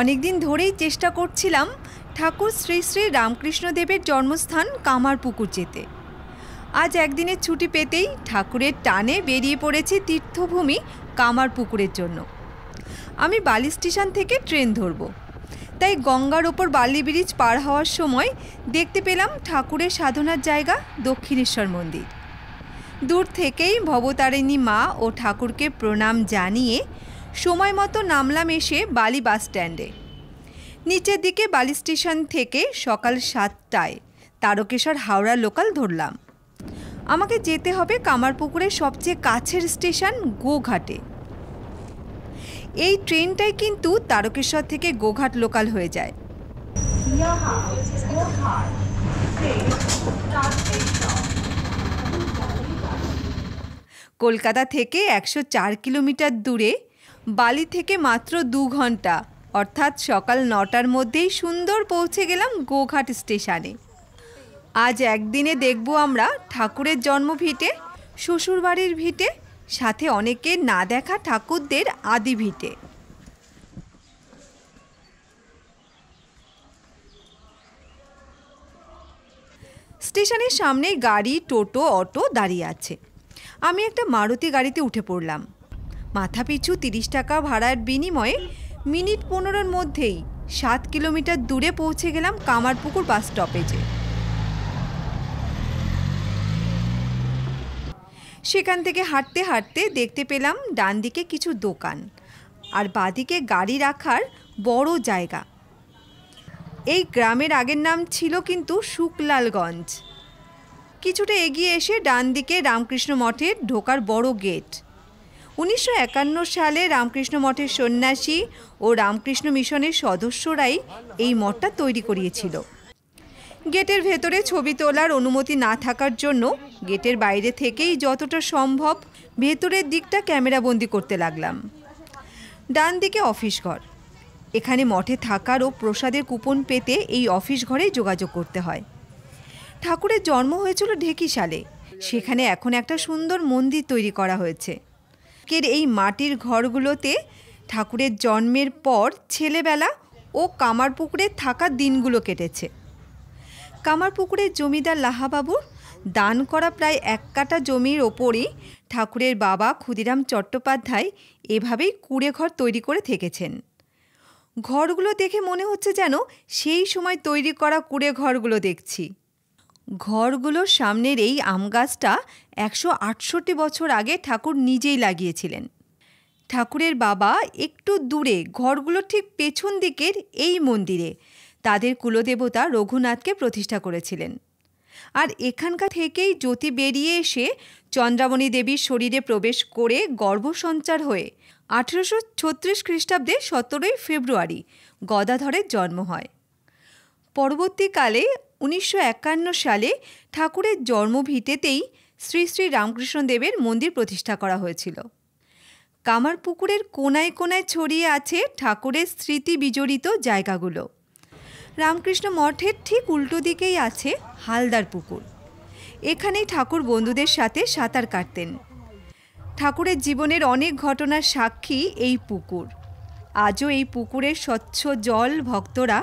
অনেকদিন ধরেই চেষ্টা করছিলাম ঠাকুর শ্রী শ্রী রামকৃষ্ণদেবের জন্মস্থান কামারপুকুর যেতে আজ একদিনের ছুটি পেতেই ঠাকুরের টানে বেরিয়ে পড়েছে তীর্থভূমি কামারপুকুরের জন্য আমি বালি স্টেশন থেকে ট্রেন ধরব তাই গঙ্গার ওপর বালি ব্রিজ পার হওয়ার সময় দেখতে পেলাম ঠাকুরের সাধনার জায়গা দক্ষিণেশ্বর মন্দির দূর থেকেই ভবতারিণী মা ও ঠাকুরকে প্রণাম জানিয়ে সময় মতো নামলাম এসে বালি বাস স্ট্যান্ডে নিচের দিকে বালি স্টেশন থেকে সকাল সাতটায় তারকেশ্বর হাওড়া লোকাল ধরলাম আমাকে যেতে হবে কামারপুকুরের সবচেয়ে কাছের স্টেশন গোঘাটে এই ট্রেনটাই কিন্তু তারকেশ্বর থেকে গোঘাট লোকাল হয়ে যায় কলকাতা থেকে একশো চার কিলোমিটার দূরে বালি থেকে মাত্র দু ঘন্টা অর্থাৎ সকাল নটার মধ্যেই সুন্দর পৌঁছে গেলাম গোঘাট স্টেশনে আজ একদিনে দেখব আমরা ঠাকুরের জন্ম ভিটে শ্বশুরবাড়ির ভিটে সাথে অনেকে না দেখা ঠাকুরদের আদি ভিটে স্টেশনের সামনে গাড়ি টোটো অটো দাঁড়িয়ে আছে আমি একটা মারুতি গাড়িতে উঠে পড়লাম মাথাপিছু তিরিশ টাকা ভাড়ার বিনিময়ে মিনিট পনেরোর মধ্যেই সাত কিলোমিটার দূরে পৌঁছে গেলাম কামারপুকুর বাস স্টপেজে সেখান থেকে হাঁটতে হাঁটতে দেখতে পেলাম ডান দিকে কিছু দোকান আর বাদিকে গাড়ি রাখার বড় জায়গা এই গ্রামের আগের নাম ছিল কিন্তু শুকলালগঞ্জ কিছুটা এগিয়ে এসে ডান দিকে রামকৃষ্ণ মঠের ঢোকার বড় গেট উনিশশো সালে রামকৃষ্ণ মঠের সন্ন্যাসী ও রামকৃষ্ণ মিশনের সদস্যরাই এই মঠটা তৈরি করিয়েছিল গেটের ভেতরে ছবি তোলার অনুমতি না থাকার জন্য গেটের বাইরে থেকেই যতটা সম্ভব ভেতরের দিকটা ক্যামেরাবন্দি করতে লাগলাম ডান দিকে অফিস ঘর এখানে মঠে থাকার ও প্রসাদের কুপন পেতে এই অফিস ঘরেই যোগাযোগ করতে হয় ঠাকুরের জন্ম হয়েছিল ঢেকি সালে সেখানে এখন একটা সুন্দর মন্দির তৈরি করা হয়েছে আজকের এই মাটির ঘরগুলোতে ঠাকুরের জন্মের পর ছেলেবেলা ও কামারপুকুরে থাকা দিনগুলো কেটেছে কামারপুকুরের জমিদার লাহাবাবুর দান করা প্রায় এক কাটা জমির ওপরই ঠাকুরের বাবা ক্ষুদিরাম চট্টোপাধ্যায় এভাবেই কুড়ে ঘর তৈরি করে থেকেছেন ঘরগুলো দেখে মনে হচ্ছে যেন সেই সময় তৈরি করা কুড়ে ঘরগুলো দেখছি ঘরগুলোর সামনের এই আম গাছটা একশো আটষট্টি বছর আগে ঠাকুর নিজেই লাগিয়েছিলেন ঠাকুরের বাবা একটু দূরে ঘরগুলোর ঠিক পেছন দিকের এই মন্দিরে তাদের কুলদেবতা রঘুনাথকে প্রতিষ্ঠা করেছিলেন আর এখানকার থেকেই জ্যোতি বেরিয়ে এসে চন্দ্রামণি দেবীর শরীরে প্রবেশ করে গর্ভসঞ্চার হয়ে আঠেরোশো ছত্রিশ খ্রিস্টাব্দে সতেরোই ফেব্রুয়ারি গদাধরের জন্ম হয় পরবর্তীকালে উনিশশো সালে ঠাকুরের জন্মভিটেতেই শ্রী শ্রী রামকৃষ্ণদেবের মন্দির প্রতিষ্ঠা করা হয়েছিল কামারপুকুরের কোনায় কোনায় ছড়িয়ে আছে ঠাকুরের স্মৃতি বিজড়িত জায়গাগুলো রামকৃষ্ণ মঠের ঠিক উল্টো দিকেই আছে হালদার পুকুর এখানেই ঠাকুর বন্ধুদের সাথে সাঁতার কাটতেন ঠাকুরের জীবনের অনেক ঘটনার সাক্ষী এই পুকুর আজও এই পুকুরের স্বচ্ছ জল ভক্তরা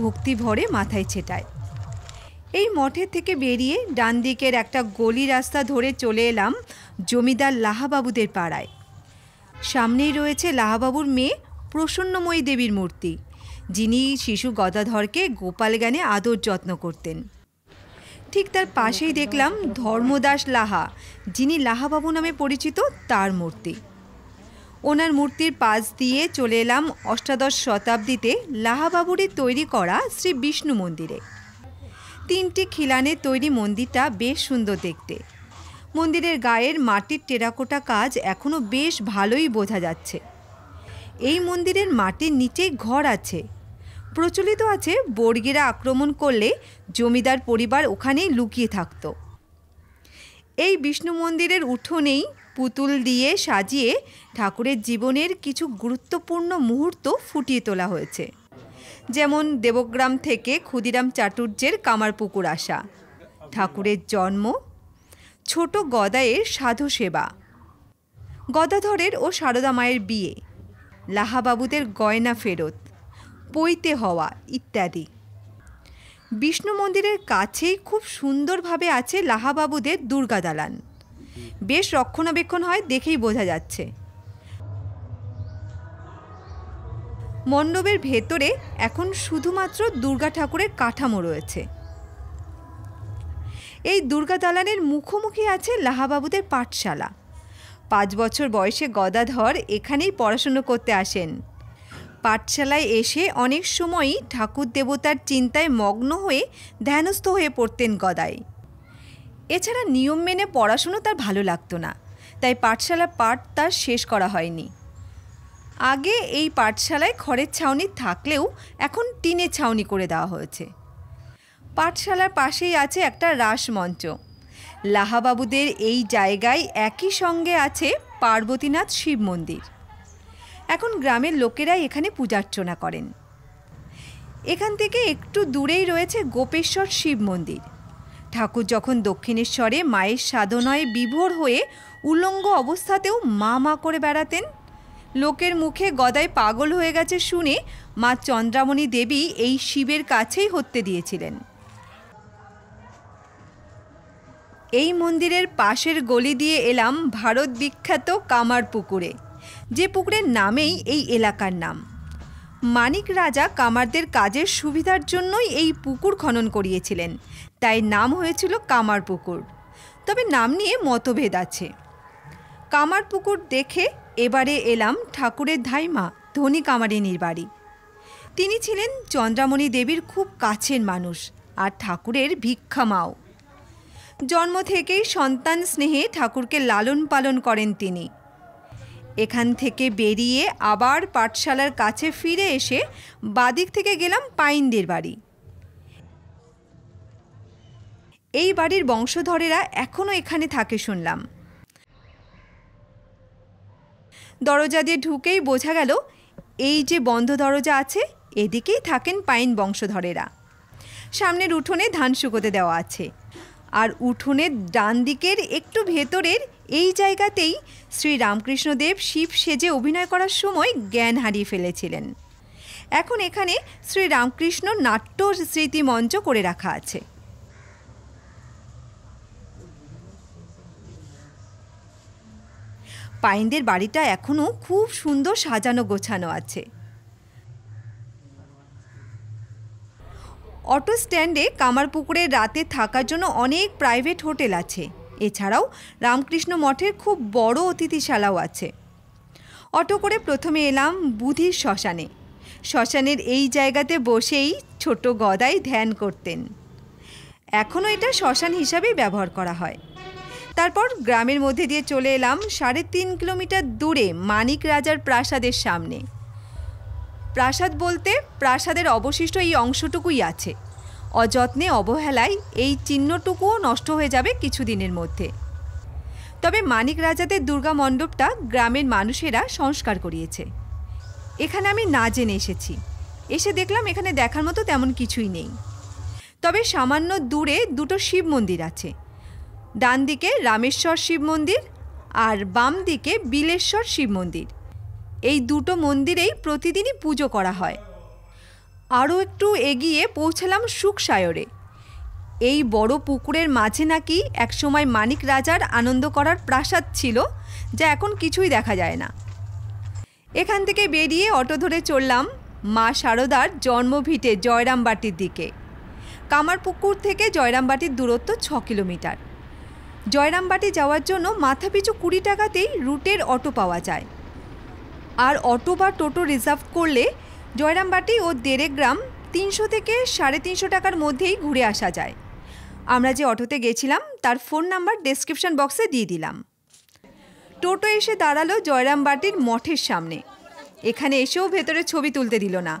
ভক্তি ভরে মাথায় ছেটায় এই মঠের থেকে বেরিয়ে ডান দিকের একটা গলি রাস্তা ধরে চলে এলাম জমিদার লাহাবাবুদের পাড়ায় সামনেই রয়েছে লাহাবাবুর মেয়ে প্রসন্নময়ী দেবীর মূর্তি যিনি শিশু গদাধরকে গোপাল গানে আদর যত্ন করতেন ঠিক তার পাশেই দেখলাম ধর্মদাস লাহা যিনি লাহাবাবু নামে পরিচিত তার মূর্তি ওনার মূর্তির পাশ দিয়ে চলে এলাম অষ্টাদশ শতাব্দীতে লাহাবাবুরই তৈরি করা শ্রী বিষ্ণু মন্দিরে তিনটি খিলানে তৈরি মন্দিরটা বেশ সুন্দর দেখতে মন্দিরের গায়ের মাটির টেরাকোটা কাজ এখনও বেশ ভালোই বোঝা যাচ্ছে এই মন্দিরের মাটির নিচেই ঘর আছে প্রচলিত আছে বর্গীরা আক্রমণ করলে জমিদার পরিবার ওখানেই লুকিয়ে থাকত এই বিষ্ণু মন্দিরের উঠোনেই পুতুল দিয়ে সাজিয়ে ঠাকুরের জীবনের কিছু গুরুত্বপূর্ণ মুহূর্ত ফুটিয়ে তোলা হয়েছে যেমন দেবগ্রাম থেকে ক্ষুদিরাম চাটুর্যের কামারপুকুর আসা ঠাকুরের জন্ম ছোট গদায়ের সাধু সেবা গদাধরের ও সারদা মায়ের বিয়ে লাহাবাবুদের গয়না ফেরত পৈতে হওয়া ইত্যাদি বিষ্ণু মন্দিরের কাছেই খুব সুন্দরভাবে আছে লাহাবাবুদের দুর্গা দালান বেশ রক্ষণাবেক্ষণ হয় দেখেই বোঝা যাচ্ছে মণ্ডপের ভেতরে এখন শুধুমাত্র দুর্গা ঠাকুরের কাঠামো রয়েছে এই দুর্গা দালানের মুখোমুখি আছে লাহাবাবুদের পাঠশালা পাঁচ বছর বয়সে গদাধর এখানেই পড়াশুনো করতে আসেন পাঠশালায় এসে অনেক সময়ই ঠাকুর দেবতার চিন্তায় মগ্ন হয়ে ধ্যানস্থ হয়ে পড়তেন গদায় এছাড়া নিয়ম মেনে পড়াশুনো তার ভালো লাগতো না তাই পাঠশালা পাঠ তার শেষ করা হয়নি আগে এই পাঠশালায় খড়ের ছাউনি থাকলেও এখন টিনের ছাউনি করে দেওয়া হয়েছে পাঠশালার পাশেই আছে একটা রাসমঞ্চ লাহাবাবুদের এই জায়গায় একই সঙ্গে আছে পার্বতীনাথ শিব মন্দির এখন গ্রামের লোকেরাই এখানে পূজার্চনা করেন এখান থেকে একটু দূরেই রয়েছে গোপেশ্বর শিব মন্দির ঠাকুর যখন দক্ষিণেশ্বরে মায়ের সাধনায় বিভোর হয়ে উলঙ্গ অবস্থাতেও মা মা করে বেড়াতেন লোকের মুখে গদায় পাগল হয়ে গেছে শুনে মা চন্দ্রামণি দেবী এই শিবের কাছেই হত্যে দিয়েছিলেন এই মন্দিরের পাশের গলি দিয়ে এলাম ভারত বিখ্যাত কামার পুকুরে যে পুকুরের নামেই এই এলাকার নাম মানিক রাজা কামারদের কাজের সুবিধার জন্যই এই পুকুর খনন করিয়েছিলেন তাই নাম হয়েছিল কামার পুকুর তবে নাম নিয়ে মতভেদ আছে কামার পুকুর দেখে এবারে এলাম ঠাকুরের ধাইমা ধনী কামারিনীর বাড়ি তিনি ছিলেন চন্দ্রামণি দেবীর খুব কাছের মানুষ আর ঠাকুরের ভিক্ষা মাও জন্ম থেকেই সন্তান স্নেহে ঠাকুরকে লালন পালন করেন তিনি এখান থেকে বেরিয়ে আবার পাঠশালার কাছে ফিরে এসে বাদিক থেকে গেলাম পাইনদের বাড়ি এই বাড়ির বংশধরেরা এখনও এখানে থাকে শুনলাম দরজা দিয়ে ঢুকেই বোঝা গেল এই যে বন্ধ দরজা আছে এদিকেই থাকেন পাইন বংশধরেরা সামনের উঠোনে ধান শুকোতে দেওয়া আছে আর উঠোনের ডান দিকের একটু ভেতরের এই জায়গাতেই শ্রী রামকৃষ্ণদেব শিব সেজে অভিনয় করার সময় জ্ঞান হারিয়ে ফেলেছিলেন এখন এখানে শ্রী রামকৃষ্ণ নাট্য স্মৃতি মঞ্চ করে রাখা আছে পাইনদের বাড়িটা এখনও খুব সুন্দর সাজানো গোছানো আছে অটো স্ট্যান্ডে কামারপুকুরে রাতে থাকার জন্য অনেক প্রাইভেট হোটেল আছে এছাড়াও রামকৃষ্ণ মঠের খুব বড় অতিথিশালাও আছে অটো করে প্রথমে এলাম বুধির শ্মশানে শ্মশানের এই জায়গাতে বসেই ছোট গদাই ধ্যান করতেন এখনও এটা শ্মশান হিসাবে ব্যবহার করা হয় তারপর গ্রামের মধ্যে দিয়ে চলে এলাম সাড়ে তিন কিলোমিটার দূরে মানিক রাজার প্রাসাদের সামনে প্রাসাদ বলতে প্রাসাদের অবশিষ্ট এই অংশটুকুই আছে অযত্নে অবহেলায় এই চিহ্নটুকুও নষ্ট হয়ে যাবে কিছুদিনের মধ্যে তবে মানিক রাজাদের দুর্গা মণ্ডপটা গ্রামের মানুষেরা সংস্কার করিয়েছে এখানে আমি না জেনে এসেছি এসে দেখলাম এখানে দেখার মতো তেমন কিছুই নেই তবে সামান্য দূরে দুটো শিব মন্দির আছে ডান দিকে রামেশ্বর শিব মন্দির আর বাম দিকে বিলেশ্বর শিব মন্দির এই দুটো মন্দিরেই প্রতিদিনই পুজো করা হয় আরও একটু এগিয়ে পৌঁছালাম সুখসায়রে এই বড় পুকুরের মাঝে নাকি একসময় মানিক রাজার আনন্দ করার প্রাসাদ ছিল যা এখন কিছুই দেখা যায় না এখান থেকে বেরিয়ে অটো ধরে চললাম মা শারদার জন্মভিটে জয়রামবাটির দিকে কামারপুকুর থেকে জয়রামবাটির দূরত্ব ছ কিলোমিটার জয়রামবাটি যাওয়ার জন্য মাথাপিছু কুড়ি টাকাতেই রুটের অটো পাওয়া যায় আর অটো বা টোটো রিজার্ভ করলে জয়রামবাটি ও দেড়েগ্রাম তিনশো থেকে সাড়ে তিনশো টাকার মধ্যেই ঘুরে আসা যায় আমরা যে অটোতে গেছিলাম তার ফোন নাম্বার ডেসক্রিপশন বক্সে দিয়ে দিলাম টোটো এসে দাঁড়ালো জয়রামবাটির মঠের সামনে এখানে এসেও ভেতরে ছবি তুলতে দিল না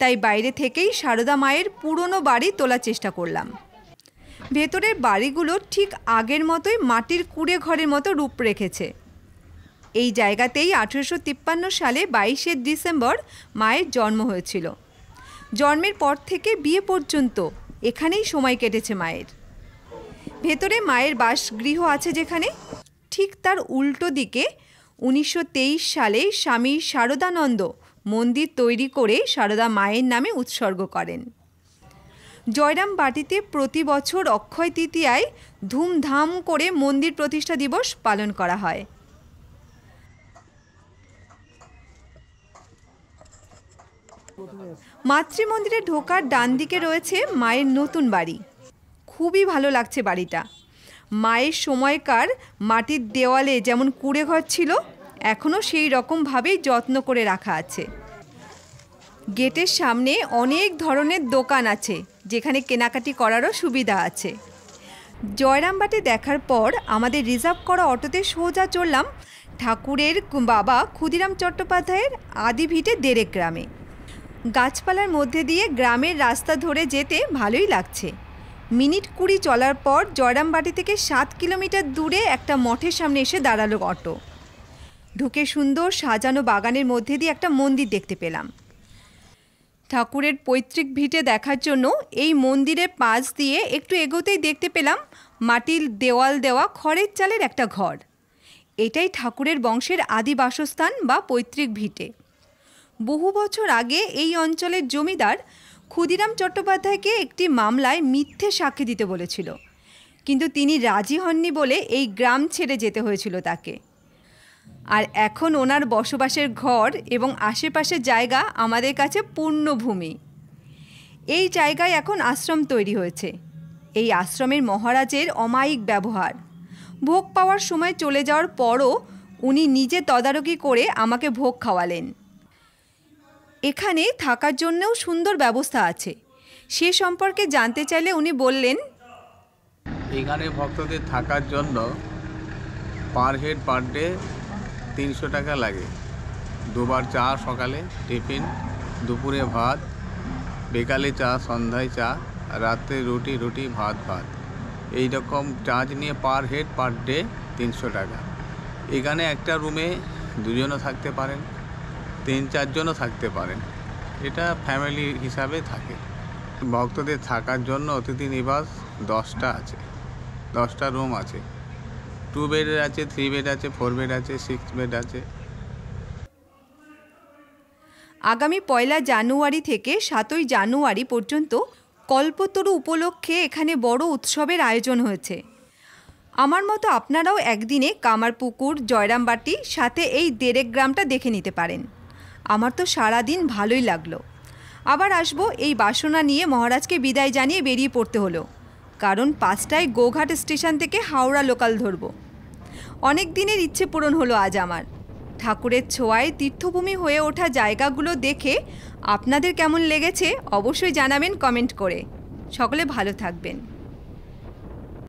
তাই বাইরে থেকেই সারদা মায়ের পুরনো বাড়ি তোলার চেষ্টা করলাম ভেতরের বাড়িগুলো ঠিক আগের মতোই মাটির কুড়ে ঘরের মতো রূপ রেখেছে এই জায়গাতেই আঠেরোশো তিপ্পান্ন সালে বাইশে ডিসেম্বর মায়ের জন্ম হয়েছিল জন্মের পর থেকে বিয়ে পর্যন্ত এখানেই সময় কেটেছে মায়ের ভেতরে মায়ের বাসগৃহ আছে যেখানে ঠিক তার উল্টো দিকে উনিশশো সালে স্বামী শারদানন্দ মন্দির তৈরি করে শারদা মায়ের নামে উৎসর্গ করেন জয়রাম বাটিতে প্রতি বছর অক্ষয় তৃতীয়ায় ধুমধাম করে মন্দির প্রতিষ্ঠা দিবস পালন করা হয় মাতৃমন্দিরে ঢোকার ডান দিকে রয়েছে মায়ের নতুন বাড়ি খুবই ভালো লাগছে বাড়িটা মায়ের সময়কার মাটির দেওয়ালে যেমন কুড়ে ঘর ছিল এখনও সেই রকমভাবেই যত্ন করে রাখা আছে গেটের সামনে অনেক ধরনের দোকান আছে যেখানে কেনাকাটি করারও সুবিধা আছে জয়রামবাটি দেখার পর আমাদের রিজার্ভ করা অটোতে সোজা চললাম ঠাকুরের বাবা ক্ষুদিরাম চট্টোপাধ্যায়ের আদিভিটে দেরেক গ্রামে গাছপালার মধ্যে দিয়ে গ্রামের রাস্তা ধরে যেতে ভালোই লাগছে মিনিট কুড়ি চলার পর জয়রামবাটি থেকে সাত কিলোমিটার দূরে একটা মঠের সামনে এসে দাঁড়ালো অটো ঢুকে সুন্দর সাজানো বাগানের মধ্যে দিয়ে একটা মন্দির দেখতে পেলাম ঠাকুরের পৈতৃক ভিটে দেখার জন্য এই মন্দিরের পাশ দিয়ে একটু এগোতেই দেখতে পেলাম মাটির দেওয়াল দেওয়া খড়ের চালের একটা ঘর এটাই ঠাকুরের বংশের আদি বাসস্থান বা পৈতৃক ভিটে বহু বছর আগে এই অঞ্চলের জমিদার ক্ষুদিরাম চট্টোপাধ্যায়কে একটি মামলায় মিথ্যে সাক্ষী দিতে বলেছিল কিন্তু তিনি রাজি হননি বলে এই গ্রাম ছেড়ে যেতে হয়েছিল তাকে আর এখন ওনার বসবাসের ঘর এবং আশেপাশের জায়গা আমাদের কাছে পূর্ণভূমি এই জায়গায় এখন আশ্রম তৈরি হয়েছে এই আশ্রমের মহারাজের অমায়িক ব্যবহার ভোগ পাওয়ার সময় চলে যাওয়ার পরও উনি নিজে তদারকি করে আমাকে ভোগ খাওয়ালেন এখানে থাকার জন্যও সুন্দর ব্যবস্থা আছে সে সম্পর্কে জানতে চাইলে উনি বললেন এখানে ভক্তদের থাকার জন্য পার হেড পার ডে তিনশো টাকা লাগে দুবার চা সকালে টিফিন দুপুরে ভাত বিকালে চা সন্ধ্যায় চা রাত্রে রুটি রুটি ভাত ভাত এই রকম চার্জ নিয়ে পার হেড পার ডে তিনশো টাকা এখানে একটা রুমে দুজনও থাকতে পারেন তিন চারজনও থাকতে পারেন এটা ফ্যামিলি হিসাবে থাকে ভক্তদের থাকার জন্য অতিথি নিবাস দশটা আছে দশটা রুম আছে টু বেড আছে থ্রি বেড আছে ফোর বেড আছে সিক্স বেড আছে আগামী পয়লা জানুয়ারি থেকে সাতই জানুয়ারি পর্যন্ত কল্পতরু উপলক্ষে এখানে বড় উৎসবের আয়োজন হয়েছে আমার মতো আপনারাও একদিনে কামারপুকুর জয়রামবাটি সাথে এই দেরেক গ্রামটা দেখে নিতে পারেন আমার তো সারা দিন ভালোই লাগলো আবার আসবো এই বাসনা নিয়ে মহারাজকে বিদায় জানিয়ে বেরিয়ে পড়তে হলো কারণ পাঁচটায় গোঘাট স্টেশন থেকে হাওড়া লোকাল ধরবো অনেক দিনের ইচ্ছে পূরণ হলো আজ আমার ঠাকুরের ছোঁয়ায় তীর্থভূমি হয়ে ওঠা জায়গাগুলো দেখে আপনাদের কেমন লেগেছে অবশ্যই জানাবেন কমেন্ট করে সকলে ভালো থাকবেন